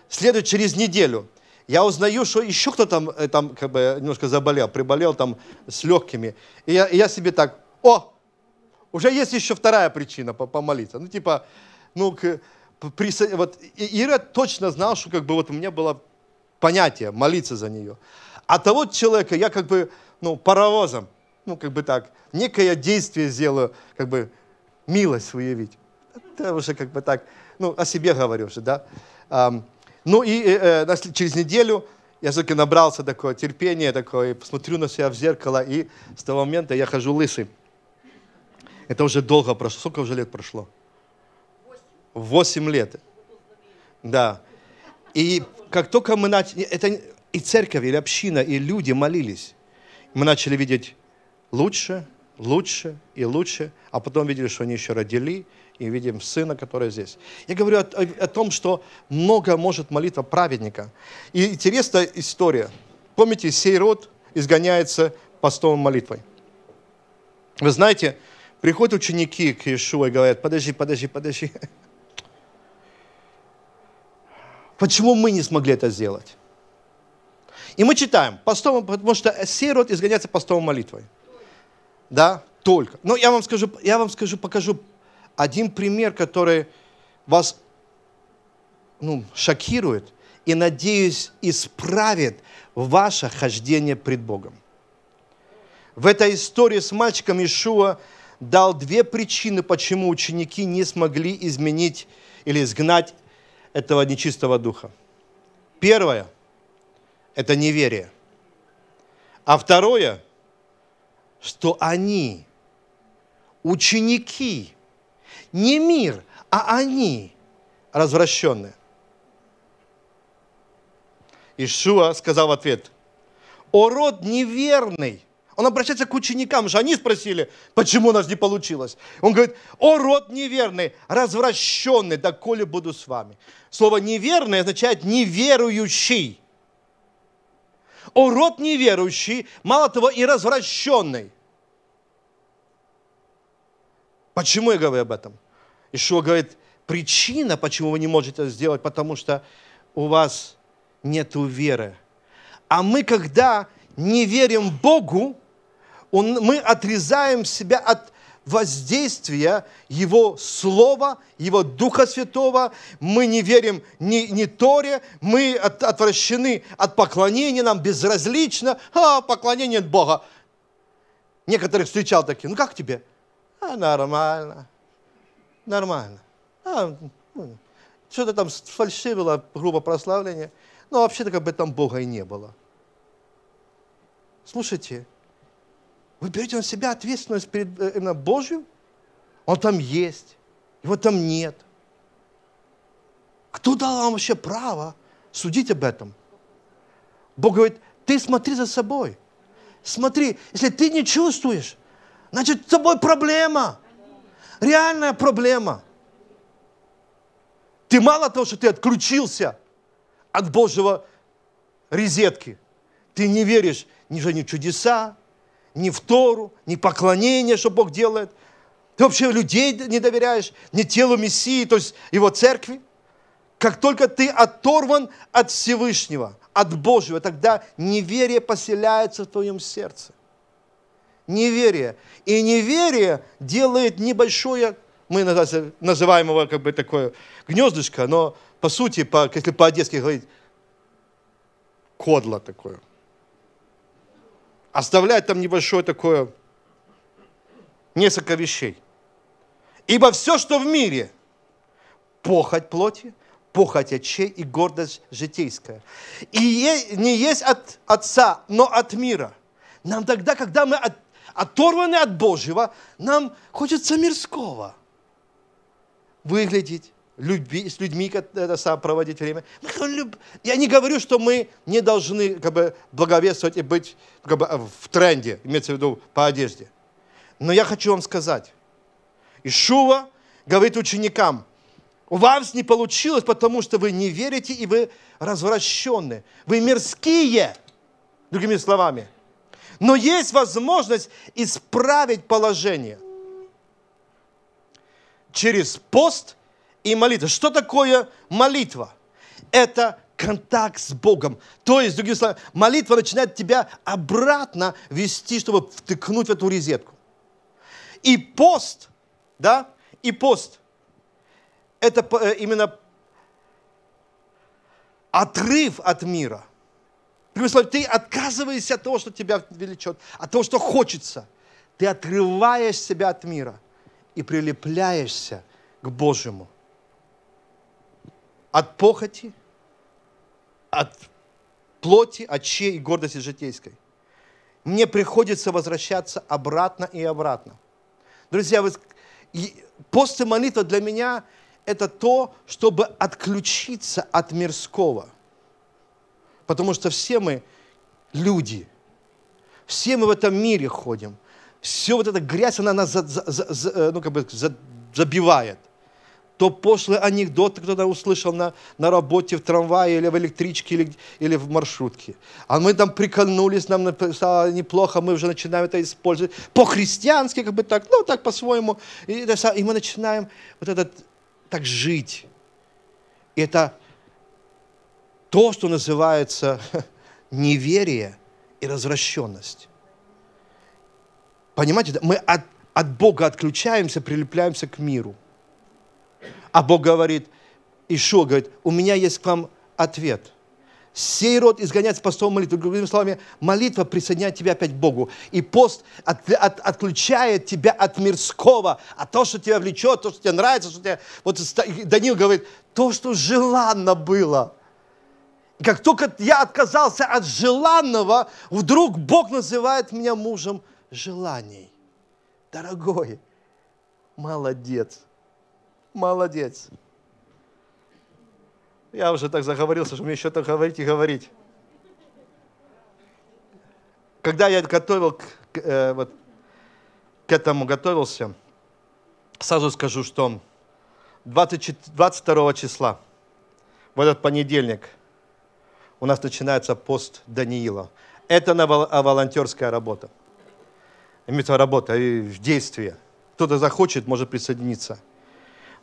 Следует через неделю я узнаю, что еще кто там, э, там как бы немножко заболел, приболел там с легкими. И я, и я себе так, о, уже есть еще вторая причина помолиться. Ну, типа, ну, к, присо... вот Ира точно знал, что как бы вот у меня было понятие молиться за нее. А того человека я как бы, ну, паровозом, ну, как бы так, некое действие сделаю, как бы милость выявить. Это уже как бы так, ну, о себе говорю же, да. Ну и э, э через неделю я все-таки набрался такое терпение, такое, посмотрю на себя в зеркало, и с того момента я хожу лысый. Это уже долго прошло. Сколько уже лет прошло? Восемь лет. Да. И как только мы начали... Это и церковь, или община, и люди молились. Мы начали видеть лучше, лучше и лучше, а потом видели, что они еще родили, и видим сына, который здесь. Я говорю о, о, о том, что много может молитва праведника. И интересная история. Помните, сей род изгоняется постом молитвой. Вы знаете, приходят ученики к Иешуа и говорят, подожди, подожди, подожди. Почему мы не смогли это сделать? И мы читаем, постом, потому что сей род изгоняется постом молитвой. Да, только. Но я вам скажу, я вам скажу, покажу один пример, который вас ну, шокирует и, надеюсь, исправит ваше хождение пред Богом. В этой истории с мальчиком Ишуа дал две причины, почему ученики не смогли изменить или изгнать этого нечистого духа. Первое – это неверие. А второе, что они, ученики, не мир, а они развращенные. Ишуа сказал в ответ, «О род неверный!» Он обращается к ученикам, же они спросили, почему у нас не получилось. Он говорит, «О род неверный, развращенный, да коли буду с вами». Слово «неверный» означает «неверующий». «О род неверующий, мало того, и развращенный». Почему я говорю об этом? Ишуа говорит, причина, почему вы не можете это сделать, потому что у вас нет веры. А мы, когда не верим Богу, он, мы отрезаем себя от воздействия Его Слова, Его Духа Святого. Мы не верим ни, ни Торе, мы от, отвращены от поклонения, нам безразлично. А, поклонение от Бога. Некоторых встречал такие, ну как тебе? А, нормально. Нормально. А, ну, что-то там фальшивило, грубо прославление. Но вообще-то как бы там Бога и не было. Слушайте, вы берете на себя ответственность перед э, именно Божью? Он там есть, его там нет. Кто дал вам вообще право судить об этом? Бог говорит, ты смотри за собой. Смотри, если ты не чувствуешь, Значит, с тобой проблема. Реальная проблема. Ты мало того, что ты отключился от Божьего резетки, ты не веришь ни в чудеса, ни в Тору, ни поклонение, что Бог делает. Ты вообще людей не доверяешь, ни телу Мессии, то есть его церкви. Как только ты оторван от Всевышнего, от Божьего, тогда неверие поселяется в твоем сердце неверие. И неверие делает небольшое, мы иногда называем его как бы такое гнездышко, но по сути, по, если по-одесски говорить, кодло такое. Оставляет там небольшое такое, несколько вещей. Ибо все, что в мире, похоть плоти, похоть очей и гордость житейская. И не есть от Отца, но от мира. Нам тогда, когда мы от оторваны от Божьего, нам хочется мирского. Выглядеть, люби, с людьми это, сам проводить время. Я не говорю, что мы не должны как бы, благовествовать и быть как бы, в тренде, имеется в виду по одежде. Но я хочу вам сказать, Ишуа говорит ученикам, у вас не получилось, потому что вы не верите и вы развращенные, Вы мирские. Другими словами, но есть возможность исправить положение через пост и молитву. Что такое молитва? Это контакт с Богом. То есть, другими словами, молитва начинает тебя обратно вести, чтобы втыкнуть в эту резетку. И пост, да, и пост, это э, именно отрыв от мира. Другими ты отказываешься от того, что тебя величет, от того, что хочется. Ты отрываешь себя от мира и прилепляешься к Божьему. От похоти, от плоти, от чьей и гордости житейской. Мне приходится возвращаться обратно и обратно. Друзья, вы, пост и молитва для меня – это то, чтобы отключиться от мирского – Потому что все мы люди. Все мы в этом мире ходим. Все вот эта грязь, она нас за, за, за, э, ну, как бы за, забивает. То пошлый анекдот кто-то услышал на, на работе, в трамвае, или в электричке, или, или в маршрутке. А мы там прикольнулись, нам стало неплохо, мы уже начинаем это использовать. По-христиански, как бы так, ну так по-своему. И, и мы начинаем вот этот так жить. И это то, что называется неверие и развращенность. Понимаете, мы от, от Бога отключаемся, прилепляемся к миру. А Бог говорит, Ишо говорит, у меня есть к вам ответ. Сей род изгонять с постом молитвы. Другими словами, молитва присоединяет тебя опять к Богу. И пост от, от, отключает тебя от мирского, от а того, что тебя влечет, то, что тебе нравится, что тебе... Вот Данил говорит, то, что желанно было – как только я отказался от желанного, вдруг Бог называет меня мужем желаний. Дорогой, молодец, молодец. Я уже так заговорился, что мне еще так говорить и говорить. Когда я готовил к, э, вот, к этому готовился, сразу скажу, что 22 числа, в этот понедельник – у нас начинается пост Даниила. Это а волонтерская работа. это работа э, в действии. Кто-то захочет, может присоединиться.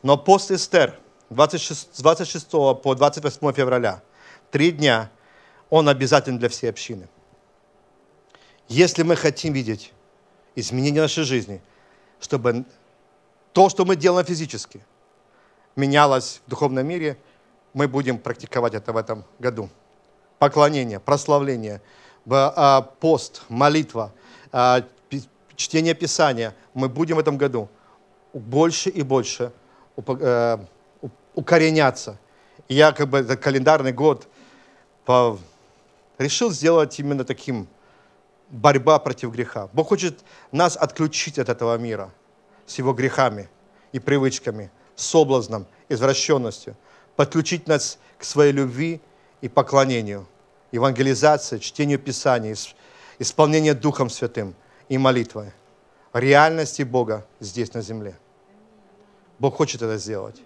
Но пост Эстер 26, 26 по 28 февраля, три дня, он обязателен для всей общины. Если мы хотим видеть изменение нашей жизни, чтобы то, что мы делаем физически, менялось в духовном мире, мы будем практиковать это в этом году поклонение, прославление, а, пост, молитва, а, чтение Писания, мы будем в этом году больше и больше э, укореняться. я как бы этот календарный год решил сделать именно таким борьба против греха. Бог хочет нас отключить от этого мира с его грехами и привычками, с облазном, извращенностью, подключить нас к своей любви и поклонению, евангелизации, чтению Писания, исполнение Духом Святым и молитвой. Реальности Бога здесь на земле. Бог хочет это сделать.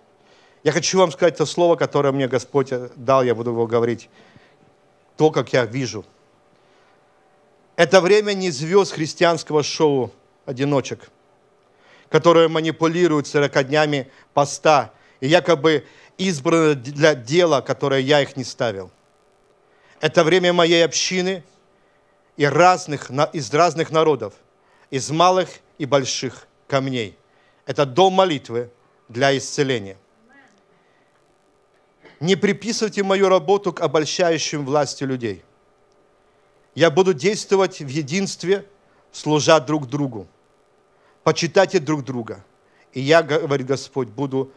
Я хочу вам сказать то слово, которое мне Господь э, дал, я буду его говорить. То, как я вижу. Это время не звезд христианского шоу одиночек, которые манипулируют 40 днями поста и якобы избраны для дела, которое я их не ставил. Это время моей общины и разных, из разных народов, из малых и больших камней. Это дом молитвы для исцеления. Не приписывайте мою работу к обольщающим власти людей. Я буду действовать в единстве, служа друг другу. Почитайте друг друга. И я, говорит Господь, буду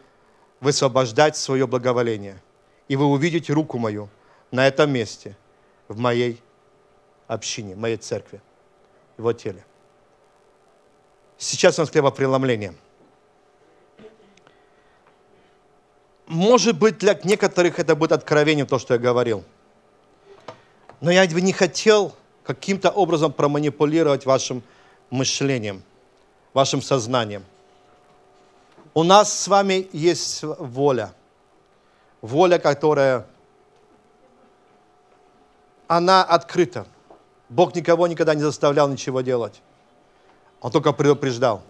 высвобождать свое благоволение, и вы увидите руку мою на этом месте, в моей общине, в моей церкви, в его теле. Сейчас у нас хлебопреломление. Может быть, для некоторых это будет откровением, то, что я говорил. Но я бы не хотел каким-то образом проманипулировать вашим мышлением, вашим сознанием. У нас с вами есть воля. Воля, которая, она открыта. Бог никого никогда не заставлял ничего делать. Он только предупреждал.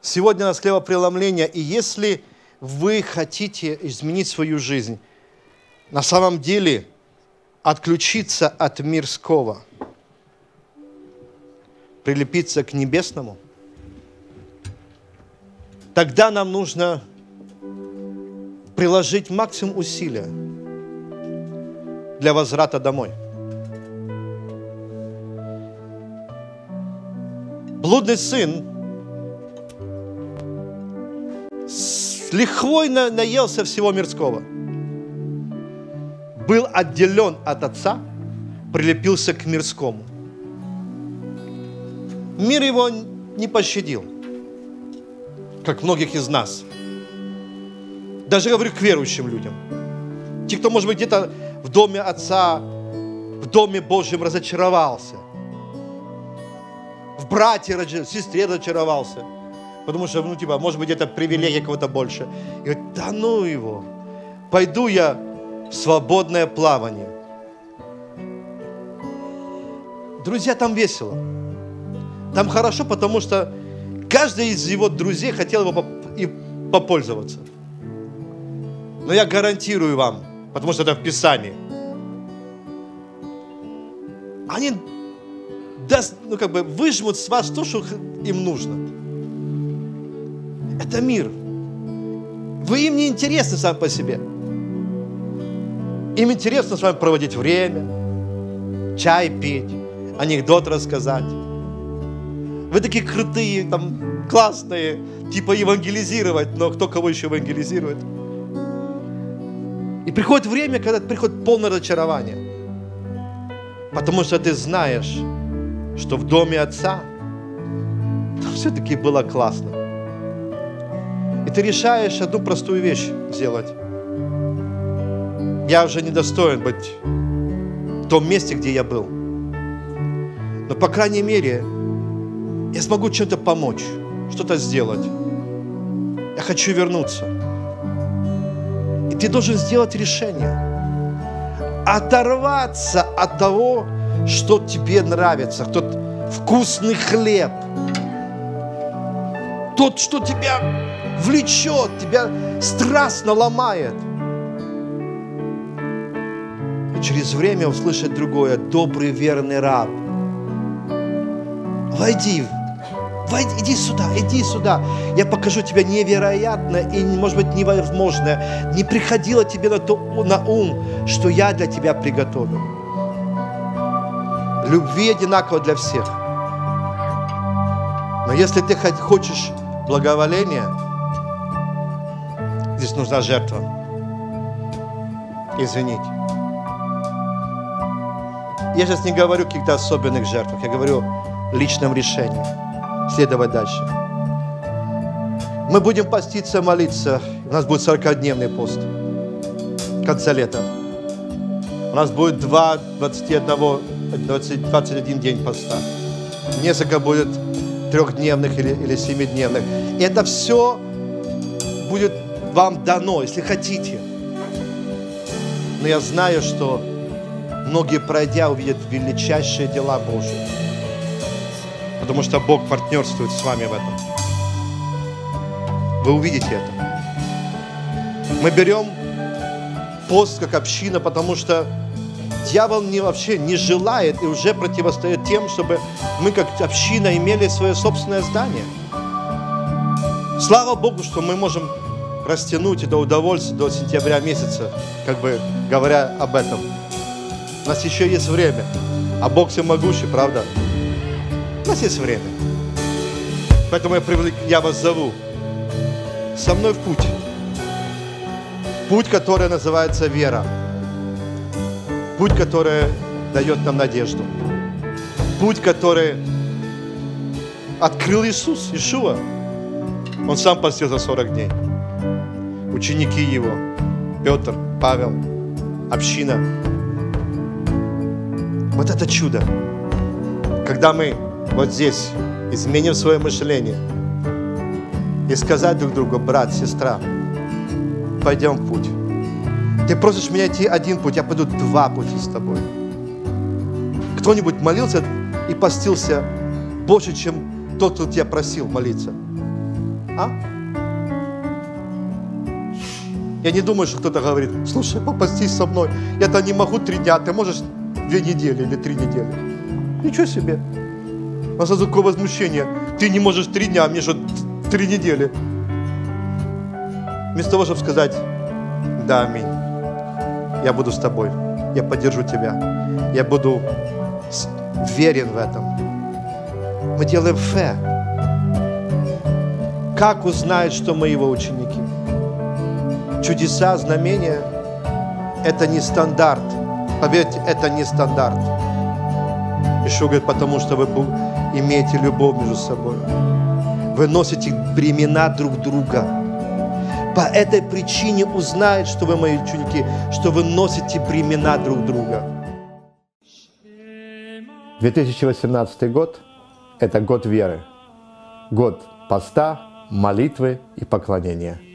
Сегодня у нас хлебопреломление, и если вы хотите изменить свою жизнь, на самом деле отключиться от мирского, прилепиться к небесному – тогда нам нужно приложить максимум усилия для возврата домой. Блудный сын с лихвой на, наелся всего мирского. Был отделен от отца, прилепился к мирскому. Мир его не пощадил – как многих из нас. Даже говорю к верующим людям. Те, кто, может быть, где-то в доме Отца, в доме Божьем разочаровался. В брате, в сестре разочаровался. Потому что, ну, типа, может быть, это привилегия кого-то больше. И говорит, да ну его. Пойду я в свободное плавание. Друзья, там весело. Там хорошо, потому что Каждый из его друзей хотел его и попользоваться. Но я гарантирую вам, потому что это в Писании. Они даст, ну, как бы выжмут с вас то, что им нужно. Это мир. Вы им не интересны сам по себе. Им интересно с вами проводить время, чай пить, анекдот рассказать вы такие крутые, там, классные, типа евангелизировать, но кто кого еще евангелизирует? И приходит время, когда приходит полное разочарование. Потому что ты знаешь, что в доме отца там все-таки было классно. И ты решаешь одну простую вещь сделать. Я уже не достоин быть в том месте, где я был. Но, по крайней мере, я смогу чем-то помочь, что-то сделать. Я хочу вернуться. И ты должен сделать решение. Оторваться от того, что тебе нравится, тот вкусный хлеб, тот, что тебя влечет, тебя страстно ломает. И через время услышать другое, добрый верный раб. Войди в иди сюда, иди сюда. Я покажу тебе невероятное и, может быть, невозможное. Не приходило тебе на, то, на ум, что я для тебя приготовил. Любви одинаково для всех. Но если ты хочешь благоволения, здесь нужна жертва. Извините. Я сейчас не говорю о каких-то особенных жертвах, я говорю о личном решении следовать дальше. Мы будем поститься, молиться. У нас будет 40-дневный пост в конце лета. У нас будет 2, 21, 20, 21 день поста. Несколько будет трехдневных или, или семидневных. И Это все будет вам дано, если хотите. Но я знаю, что многие, пройдя, увидят величайшие дела Божьи потому что Бог партнерствует с вами в этом. Вы увидите это. Мы берем пост как община, потому что дьявол не, вообще не желает и уже противостоит тем, чтобы мы как община имели свое собственное здание. Слава Богу, что мы можем растянуть это удовольствие до сентября месяца, как бы говоря об этом. У нас еще есть время, а Бог всемогущий, правда? нас есть время. Поэтому я, привлек, я вас зову со мной в путь. Путь, который называется вера. Путь, который дает нам надежду. Путь, который открыл Иисус, Ишуа. Он сам постился 40 дней. Ученики его, Петр, Павел, община. Вот это чудо, когда мы вот здесь, изменим свое мышление и сказать друг другу, брат, сестра, пойдем в путь. Ты просишь меня идти один путь, я пойду два пути с тобой. Кто-нибудь молился и постился больше, чем тот, кто тебя просил молиться? А? Я не думаю, что кто-то говорит, слушай, попастись со мной. Я-то не могу три дня, ты можешь две недели или три недели. Ничего себе нас сразу такое возмущение? Ты не можешь три дня, а мне что, три недели? Вместо того, чтобы сказать, да, аминь, я буду с тобой, я поддержу тебя, я буду верен в этом. Мы делаем фе. Как узнает, что мы его ученики? Чудеса, знамения – это не стандарт. Поверьте, это не стандарт. Еще говорит, потому что вы имеете любовь между собой. Вы носите бремена друг друга. По этой причине узнают, что вы мои ученики, что вы носите бремена друг друга. 2018 год – это год веры, год поста, молитвы и поклонения –